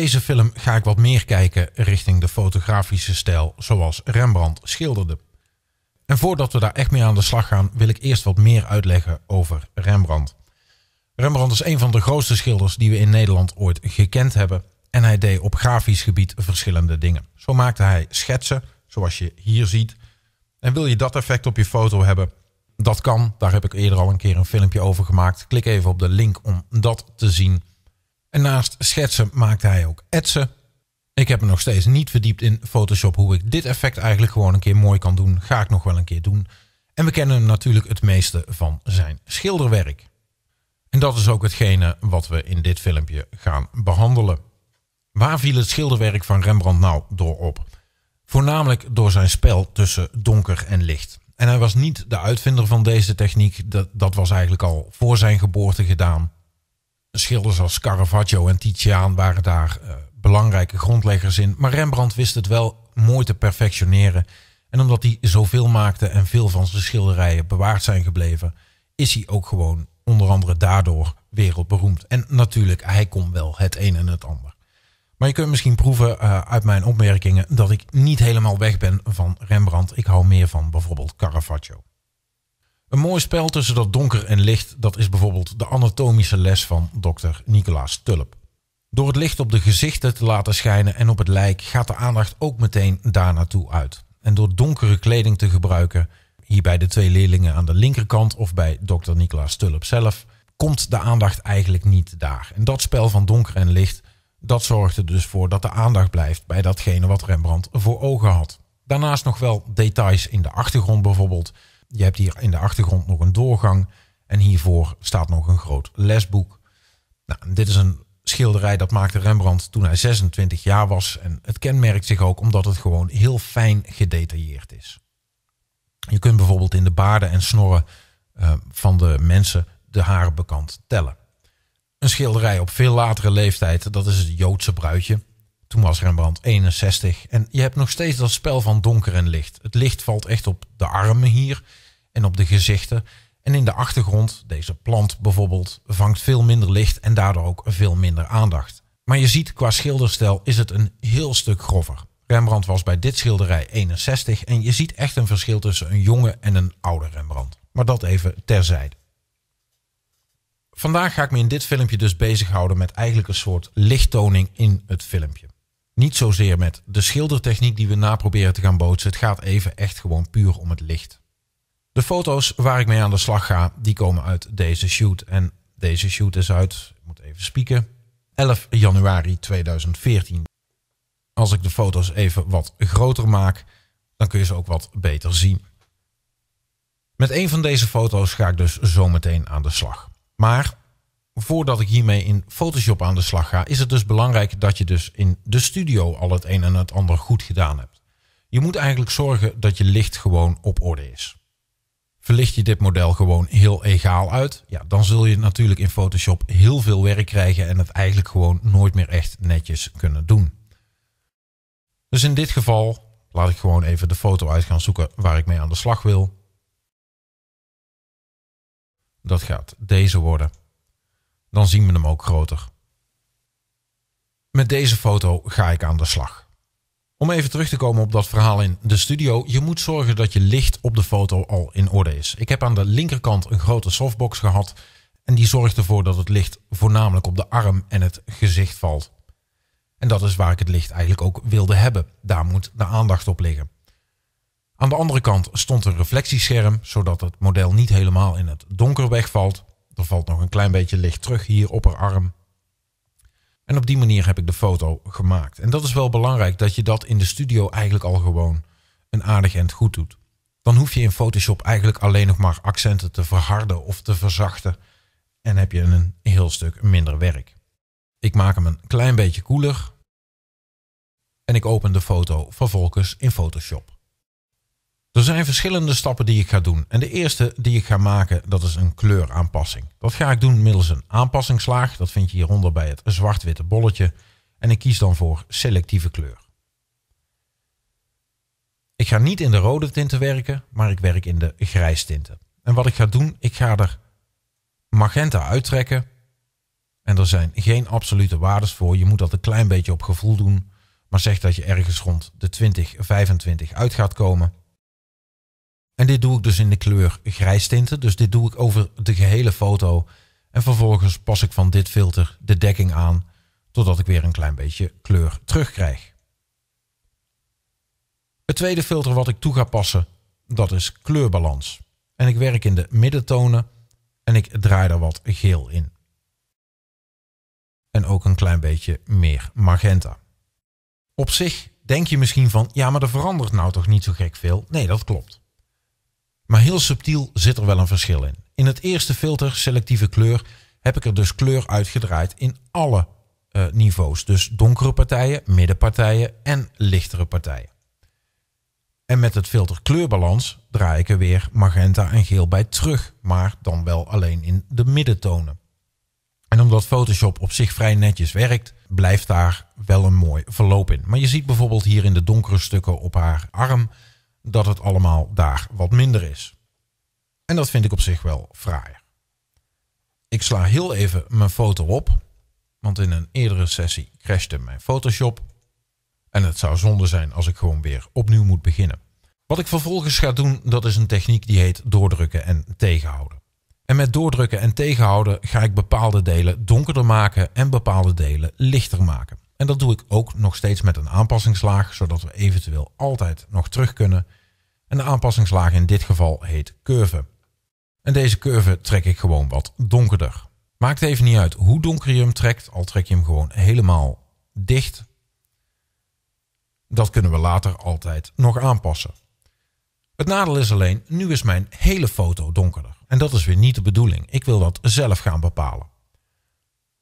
deze film ga ik wat meer kijken richting de fotografische stijl zoals Rembrandt schilderde. En voordat we daar echt mee aan de slag gaan, wil ik eerst wat meer uitleggen over Rembrandt. Rembrandt is een van de grootste schilders die we in Nederland ooit gekend hebben en hij deed op grafisch gebied verschillende dingen. Zo maakte hij schetsen, zoals je hier ziet. En wil je dat effect op je foto hebben? Dat kan, daar heb ik eerder al een keer een filmpje over gemaakt. Klik even op de link om dat te zien. En naast schetsen maakte hij ook etsen. Ik heb me nog steeds niet verdiept in Photoshop hoe ik dit effect eigenlijk gewoon een keer mooi kan doen. Ga ik nog wel een keer doen. En we kennen natuurlijk het meeste van zijn schilderwerk. En dat is ook hetgene wat we in dit filmpje gaan behandelen. Waar viel het schilderwerk van Rembrandt nou door op? Voornamelijk door zijn spel tussen donker en licht. En hij was niet de uitvinder van deze techniek, dat, dat was eigenlijk al voor zijn geboorte gedaan. Schilders als Caravaggio en Titiaan waren daar eh, belangrijke grondleggers in. Maar Rembrandt wist het wel mooi te perfectioneren. En omdat hij zoveel maakte en veel van zijn schilderijen bewaard zijn gebleven, is hij ook gewoon onder andere daardoor wereldberoemd. En natuurlijk, hij kon wel het een en het ander. Maar je kunt misschien proeven eh, uit mijn opmerkingen dat ik niet helemaal weg ben van Rembrandt. Ik hou meer van bijvoorbeeld Caravaggio. Een mooi spel tussen dat donker en licht, dat is bijvoorbeeld de anatomische les van dokter Nicolaas Tulp. Door het licht op de gezichten te laten schijnen en op het lijk gaat de aandacht ook meteen daar naartoe uit. En door donkere kleding te gebruiken, hier bij de twee leerlingen aan de linkerkant of bij dokter Nicolaas Tulp zelf, komt de aandacht eigenlijk niet daar. En dat spel van donker en licht, dat zorgt er dus voor dat de aandacht blijft bij datgene wat Rembrandt voor ogen had. Daarnaast nog wel details in de achtergrond bijvoorbeeld, je hebt hier in de achtergrond nog een doorgang en hiervoor staat nog een groot lesboek. Nou, dit is een schilderij dat maakte Rembrandt toen hij 26 jaar was. En het kenmerkt zich ook omdat het gewoon heel fijn gedetailleerd is. Je kunt bijvoorbeeld in de baarden en snorren eh, van de mensen de haren bekant tellen. Een schilderij op veel latere leeftijd, dat is het Joodse bruidje. Toen was Rembrandt 61. En je hebt nog steeds dat spel van donker en licht. Het licht valt echt op de armen hier en op de gezichten. En in de achtergrond, deze plant bijvoorbeeld, vangt veel minder licht en daardoor ook veel minder aandacht. Maar je ziet, qua schilderstijl is het een heel stuk grover. Rembrandt was bij dit schilderij 61 en je ziet echt een verschil tussen een jonge en een oude Rembrandt. Maar dat even terzijde. Vandaag ga ik me in dit filmpje dus bezighouden met eigenlijk een soort lichttoning in het filmpje. Niet zozeer met de schildertechniek die we na proberen te gaan bootsen. Het gaat even echt gewoon puur om het licht. De foto's waar ik mee aan de slag ga, die komen uit deze shoot. En deze shoot is uit, ik moet even spieken, 11 januari 2014. Als ik de foto's even wat groter maak, dan kun je ze ook wat beter zien. Met een van deze foto's ga ik dus zometeen aan de slag. Maar voordat ik hiermee in Photoshop aan de slag ga, is het dus belangrijk dat je dus in de studio al het een en het ander goed gedaan hebt. Je moet eigenlijk zorgen dat je licht gewoon op orde is. Verlicht je dit model gewoon heel egaal uit, ja, dan zul je natuurlijk in Photoshop heel veel werk krijgen en het eigenlijk gewoon nooit meer echt netjes kunnen doen. Dus in dit geval laat ik gewoon even de foto uit gaan zoeken waar ik mee aan de slag wil. Dat gaat deze worden. Dan zien we hem ook groter. Met deze foto ga ik aan de slag. Om even terug te komen op dat verhaal in de studio. Je moet zorgen dat je licht op de foto al in orde is. Ik heb aan de linkerkant een grote softbox gehad. En die zorgt ervoor dat het licht voornamelijk op de arm en het gezicht valt. En dat is waar ik het licht eigenlijk ook wilde hebben. Daar moet de aandacht op liggen. Aan de andere kant stond een reflectiescherm, zodat het model niet helemaal in het donker wegvalt. Er valt nog een klein beetje licht terug hier op haar arm. En op die manier heb ik de foto gemaakt. En dat is wel belangrijk dat je dat in de studio eigenlijk al gewoon een aardig end goed doet. Dan hoef je in Photoshop eigenlijk alleen nog maar accenten te verharden of te verzachten. En heb je een heel stuk minder werk. Ik maak hem een klein beetje koeler. En ik open de foto vervolgens in Photoshop. Er zijn verschillende stappen die ik ga doen. En de eerste die ik ga maken, dat is een kleuraanpassing. Dat ga ik doen middels een aanpassingslaag. Dat vind je hieronder bij het zwart-witte bolletje. En ik kies dan voor selectieve kleur. Ik ga niet in de rode tinten werken, maar ik werk in de grijs tinten. En wat ik ga doen, ik ga er magenta uittrekken. En er zijn geen absolute waardes voor. Je moet dat een klein beetje op gevoel doen. Maar zeg dat je ergens rond de 20, 25 uit gaat komen. En dit doe ik dus in de kleur grijs tinten. Dus dit doe ik over de gehele foto. En vervolgens pas ik van dit filter de dekking aan. Totdat ik weer een klein beetje kleur terugkrijg. Het tweede filter wat ik toe ga passen, dat is kleurbalans. En ik werk in de middentonen en ik draai er wat geel in. En ook een klein beetje meer magenta. Op zich denk je misschien van, ja maar er verandert nou toch niet zo gek veel? Nee, dat klopt. Maar heel subtiel zit er wel een verschil in. In het eerste filter, selectieve kleur, heb ik er dus kleur uitgedraaid in alle eh, niveaus. Dus donkere partijen, middenpartijen en lichtere partijen. En met het filter kleurbalans draai ik er weer magenta en geel bij terug, maar dan wel alleen in de middentonen. En omdat Photoshop op zich vrij netjes werkt, blijft daar wel een mooi verloop in. Maar je ziet bijvoorbeeld hier in de donkere stukken op haar arm dat het allemaal daar wat minder is. En dat vind ik op zich wel fraaier. Ik sla heel even mijn foto op, want in een eerdere sessie crashte mijn Photoshop. En het zou zonde zijn als ik gewoon weer opnieuw moet beginnen. Wat ik vervolgens ga doen, dat is een techniek die heet doordrukken en tegenhouden. En met doordrukken en tegenhouden ga ik bepaalde delen donkerder maken en bepaalde delen lichter maken. En dat doe ik ook nog steeds met een aanpassingslaag, zodat we eventueel altijd nog terug kunnen. En de aanpassingslaag in dit geval heet curve. En deze curve trek ik gewoon wat donkerder. Maakt even niet uit hoe donker je hem trekt, al trek je hem gewoon helemaal dicht. Dat kunnen we later altijd nog aanpassen. Het nadeel is alleen, nu is mijn hele foto donkerder. En dat is weer niet de bedoeling. Ik wil dat zelf gaan bepalen.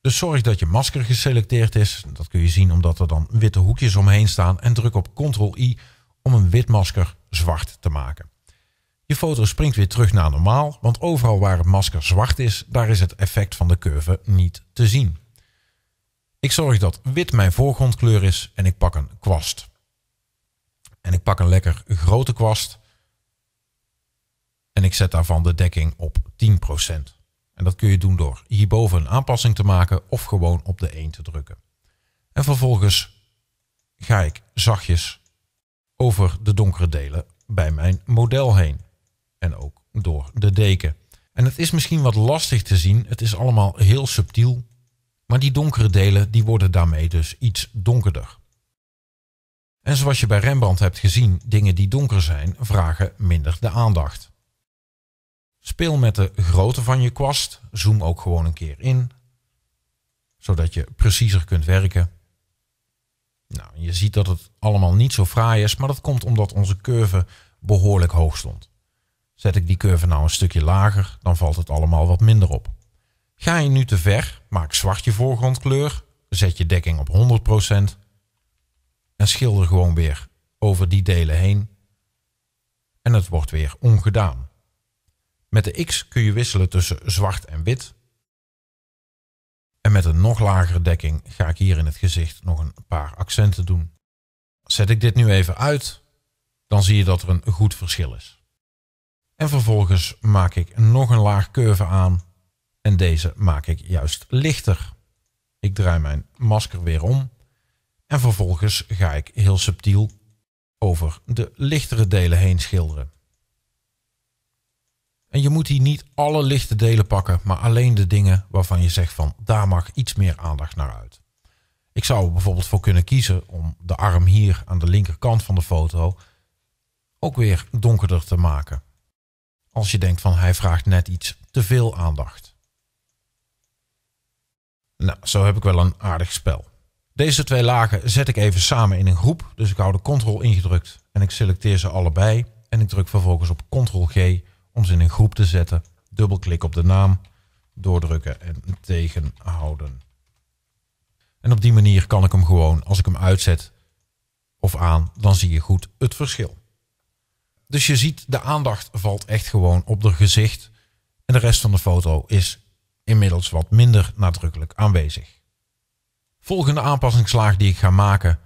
Dus zorg dat je masker geselecteerd is. Dat kun je zien omdat er dan witte hoekjes omheen staan. En druk op Ctrl-I om een wit masker zwart te maken. Je foto springt weer terug naar normaal, want overal waar het masker zwart is, daar is het effect van de curve niet te zien. Ik zorg dat wit mijn voorgrondkleur is en ik pak een kwast. En ik pak een lekker grote kwast. En ik zet daarvan de dekking op 10%. En dat kun je doen door hierboven een aanpassing te maken of gewoon op de 1 e te drukken. En vervolgens ga ik zachtjes over de donkere delen bij mijn model heen. En ook door de deken. En het is misschien wat lastig te zien, het is allemaal heel subtiel. Maar die donkere delen die worden daarmee dus iets donkerder. En zoals je bij Rembrandt hebt gezien, dingen die donker zijn vragen minder de aandacht. Speel met de grootte van je kwast. Zoom ook gewoon een keer in, zodat je preciezer kunt werken. Nou, je ziet dat het allemaal niet zo fraai is, maar dat komt omdat onze curve behoorlijk hoog stond. Zet ik die curve nou een stukje lager, dan valt het allemaal wat minder op. Ga je nu te ver, maak zwart je voorgrondkleur, zet je dekking op 100% en schilder gewoon weer over die delen heen. En het wordt weer ongedaan. Met de X kun je wisselen tussen zwart en wit. En met een nog lagere dekking ga ik hier in het gezicht nog een paar accenten doen. Zet ik dit nu even uit, dan zie je dat er een goed verschil is. En vervolgens maak ik nog een laag curve aan en deze maak ik juist lichter. Ik draai mijn masker weer om en vervolgens ga ik heel subtiel over de lichtere delen heen schilderen. En je moet hier niet alle lichte delen pakken, maar alleen de dingen waarvan je zegt van daar mag iets meer aandacht naar uit. Ik zou er bijvoorbeeld voor kunnen kiezen om de arm hier aan de linkerkant van de foto ook weer donkerder te maken. Als je denkt van hij vraagt net iets te veel aandacht. Nou, zo heb ik wel een aardig spel. Deze twee lagen zet ik even samen in een groep, dus ik hou de Ctrl ingedrukt en ik selecteer ze allebei en ik druk vervolgens op Ctrl G om ze in een groep te zetten. Dubbelklik op de naam, doordrukken en tegenhouden. En op die manier kan ik hem gewoon, als ik hem uitzet of aan, dan zie je goed het verschil. Dus je ziet, de aandacht valt echt gewoon op het gezicht. En de rest van de foto is inmiddels wat minder nadrukkelijk aanwezig. Volgende aanpassingslaag die ik ga maken,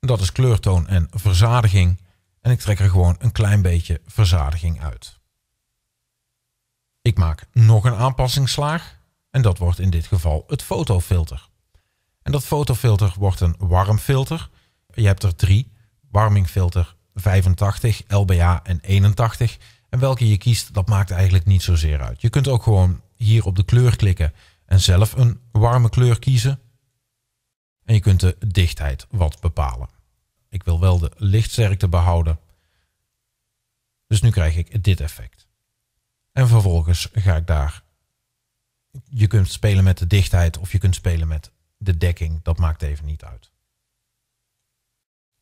dat is kleurtoon en verzadiging en ik trek er gewoon een klein beetje verzadiging uit. Ik maak nog een aanpassingsslaag en dat wordt in dit geval het fotofilter. En dat fotofilter wordt een warm filter. Je hebt er drie, warmingfilter 85, LBA en 81. En welke je kiest, dat maakt eigenlijk niet zozeer uit. Je kunt ook gewoon hier op de kleur klikken en zelf een warme kleur kiezen. En je kunt de dichtheid wat bepalen. Ik wil wel de lichtsterkte behouden. Dus nu krijg ik dit effect. En vervolgens ga ik daar. Je kunt spelen met de dichtheid of je kunt spelen met de dekking. Dat maakt even niet uit.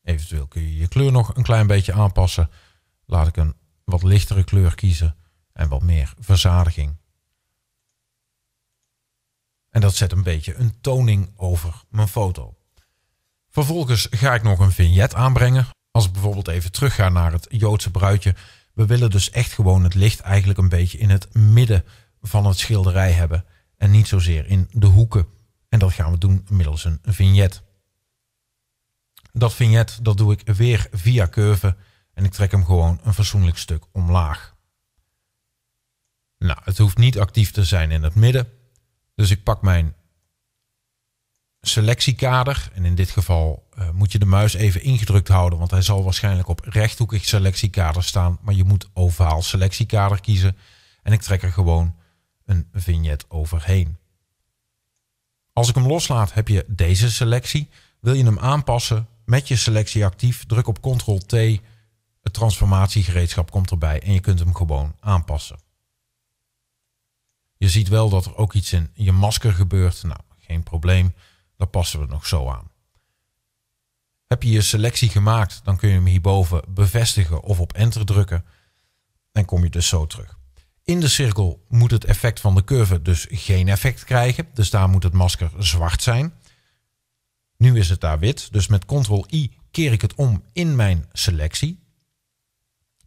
Eventueel kun je je kleur nog een klein beetje aanpassen. Laat ik een wat lichtere kleur kiezen en wat meer verzadiging. En dat zet een beetje een toning over mijn foto. Vervolgens ga ik nog een vignet aanbrengen. Als ik bijvoorbeeld even terugga naar het Joodse bruidje. We willen dus echt gewoon het licht eigenlijk een beetje in het midden van het schilderij hebben. En niet zozeer in de hoeken. En dat gaan we doen middels een vignet. Dat vignet dat doe ik weer via curve. En ik trek hem gewoon een fatsoenlijk stuk omlaag. Nou, het hoeft niet actief te zijn in het midden. Dus ik pak mijn selectiekader. En in dit geval eh, moet je de muis even ingedrukt houden, want hij zal waarschijnlijk op rechthoekig selectiekader staan. Maar je moet ovaal selectiekader kiezen. En ik trek er gewoon een vignet overheen. Als ik hem loslaat heb je deze selectie. Wil je hem aanpassen met je selectie actief, druk op Ctrl-T. Het transformatiegereedschap komt erbij en je kunt hem gewoon aanpassen. Je ziet wel dat er ook iets in je masker gebeurt. Nou, geen probleem dan passen we het nog zo aan. Heb je je selectie gemaakt, dan kun je hem hierboven bevestigen of op enter drukken. En kom je dus zo terug. In de cirkel moet het effect van de curve dus geen effect krijgen. Dus daar moet het masker zwart zijn. Nu is het daar wit. Dus met ctrl-i keer ik het om in mijn selectie.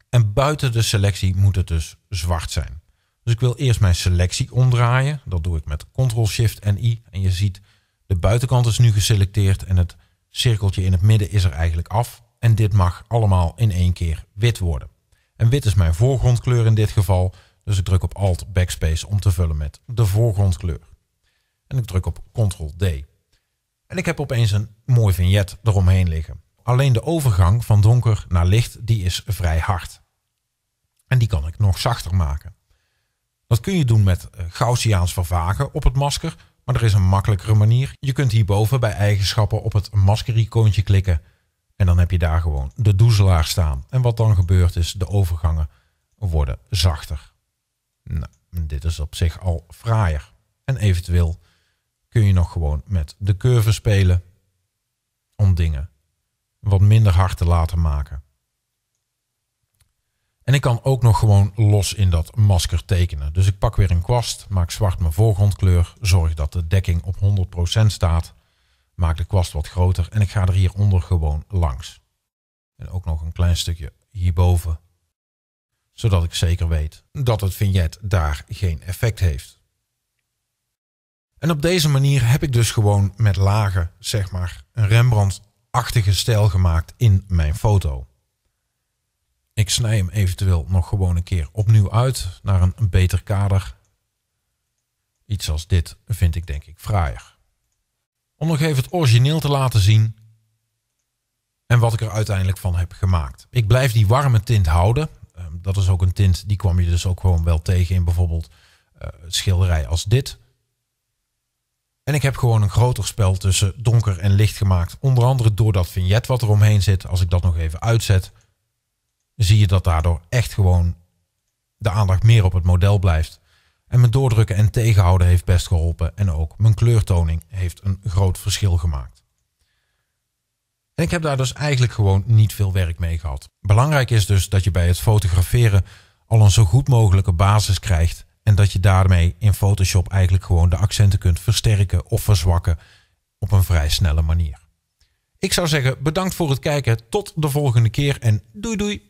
En buiten de selectie moet het dus zwart zijn. Dus ik wil eerst mijn selectie omdraaien. Dat doe ik met ctrl-shift en i. En je ziet de buitenkant is nu geselecteerd en het cirkeltje in het midden is er eigenlijk af. En dit mag allemaal in één keer wit worden. En wit is mijn voorgrondkleur in dit geval, dus ik druk op Alt Backspace om te vullen met de voorgrondkleur. En ik druk op Ctrl D. En ik heb opeens een mooi vignet eromheen liggen. Alleen de overgang van donker naar licht die is vrij hard. En die kan ik nog zachter maken. Dat kun je doen met eh, Gaussiaans vervagen op het masker maar er is een makkelijkere manier. Je kunt hierboven bij eigenschappen op het masker-icoontje klikken. En dan heb je daar gewoon de doezelaar staan. En wat dan gebeurt is, de overgangen worden zachter. Nou, dit is op zich al fraaier. En eventueel kun je nog gewoon met de curve spelen om dingen wat minder hard te laten maken. En ik kan ook nog gewoon los in dat masker tekenen. Dus ik pak weer een kwast, maak zwart mijn voorgrondkleur, zorg dat de dekking op 100% staat, maak de kwast wat groter en ik ga er hieronder gewoon langs. En ook nog een klein stukje hierboven, zodat ik zeker weet dat het vignet daar geen effect heeft. En op deze manier heb ik dus gewoon met lagen, zeg maar, een Rembrandt-achtige stijl gemaakt in mijn foto. Ik snij hem eventueel nog gewoon een keer opnieuw uit naar een beter kader. Iets als dit vind ik denk ik fraaier. Om nog even het origineel te laten zien en wat ik er uiteindelijk van heb gemaakt. Ik blijf die warme tint houden. Ehm, dat is ook een tint, die kwam je dus ook gewoon wel tegen in bijvoorbeeld uh, schilderij als dit. En ik heb gewoon een groter spel tussen donker en licht gemaakt. Onder andere door dat vignet wat er omheen zit. Als ik dat nog even uitzet, zie je dat daardoor echt gewoon de aandacht meer op het model blijft. En mijn doordrukken en tegenhouden heeft best geholpen. En ook mijn kleurtoning heeft een groot verschil gemaakt. En ik heb daar dus eigenlijk gewoon niet veel werk mee gehad. Belangrijk is dus dat je bij het fotograferen al een zo goed mogelijke basis krijgt. En dat je daarmee in Photoshop eigenlijk gewoon de accenten kunt versterken of verzwakken op een vrij snelle manier. Ik zou zeggen bedankt voor het kijken. Tot de volgende keer en doei doei.